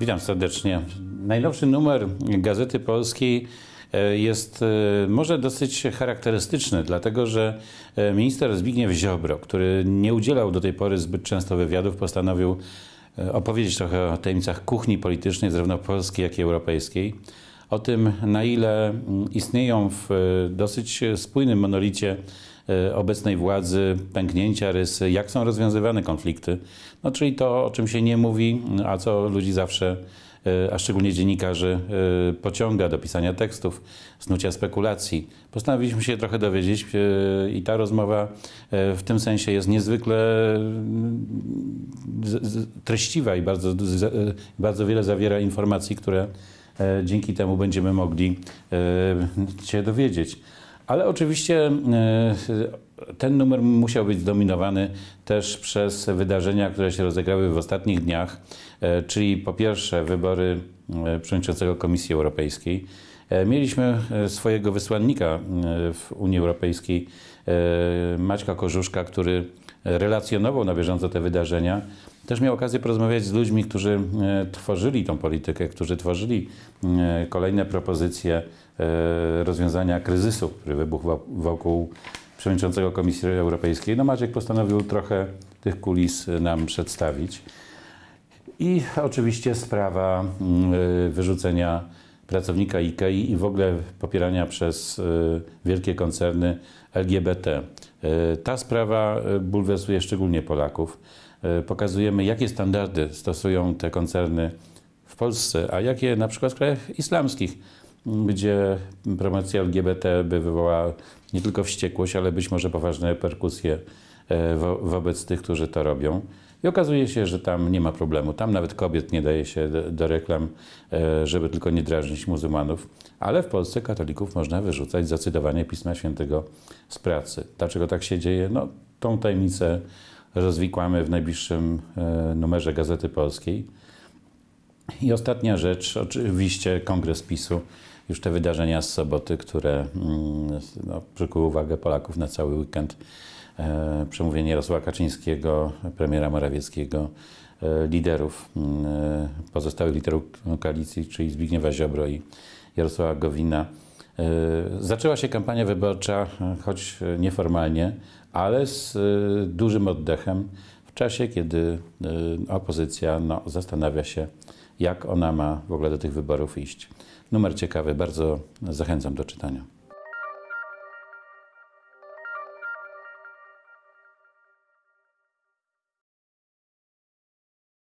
Witam serdecznie. Najnowszy numer Gazety Polskiej e, jest e, może dosyć charakterystyczny, dlatego że e, minister Zbigniew Ziobro, który nie udzielał do tej pory zbyt często wywiadów, postanowił opowiedzieć trochę o tajemnicach kuchni politycznej, zarówno polskiej, jak i europejskiej. O tym, na ile mm, istnieją w dosyć spójnym monolicie E, obecnej władzy, pęknięcia, rysy, jak są rozwiązywane konflikty. No, czyli to, o czym się nie mówi, a co ludzi zawsze e, a szczególnie dziennikarzy, e, pociąga do pisania tekstów, snucia spekulacji. Postanowiliśmy się trochę dowiedzieć i ta rozmowa w tym sensie jest niezwykle treściwa i bardzo, bardzo wiele zawiera informacji, które dzięki temu będziemy mogli się dowiedzieć. Ale oczywiście e, ten numer musiał być zdominowany też przez wydarzenia, które się rozegrały w ostatnich dniach, e, czyli po pierwsze wybory e, przewodniczącego Komisji Europejskiej. Mieliśmy swojego wysłannika w Unii Europejskiej, Maćka Korzuszka, który relacjonował na bieżąco te wydarzenia też miał okazję porozmawiać z ludźmi, którzy e, tworzyli tą politykę, którzy tworzyli e, kolejne propozycje e, rozwiązania kryzysu, który wybuchł wokół przewodniczącego Komisji Europejskiej. No Maciek postanowił trochę tych kulis nam przedstawić. I oczywiście sprawa wyrzucenia pracownika IKEA i w ogóle popierania przez wielkie koncerny LGBT. Ta sprawa bulwersuje szczególnie Polaków. E, pokazujemy, jakie standardy stosują te koncerny w Polsce, a jakie na przykład w krajach islamskich, gdzie promocja LGBT by wywołała nie tylko wściekłość, ale być może poważne reperkusje e, wo wobec tych, którzy to robią. I okazuje się, że tam nie ma problemu. Tam nawet kobiet nie daje się do, reklam, e, żeby tylko nie drażnić muzułmanów. Ale w Polsce katolików można wyrzucać zacytowanie Pisma Świętego z pracy. Dlaczego tak się dzieje? No, tą tajemnicę rozwikłamy w najbliższym e, numerze Gazety Polskiej. I ostatnia rzecz, oczywiście Kongres PiSu, już te wydarzenia z soboty, które mm, no, przykuły uwagę Polaków na cały weekend. E, przemówienie Jarosława Kaczyńskiego, premiera Morawieckiego, e, liderów, mm, pozostałych liderów koalicji, czyli Zbigniewa Ziobro i Jarosława Gowina. E, zaczęła się kampania wyborcza, e, choć e, nieformalnie, ale z dużym oddechem w czasie, kiedy opozycja no, zastanawia się, jak ona ma w ogóle do tych wyborów iść. Numer ciekawy, bardzo zachęcam do czytania.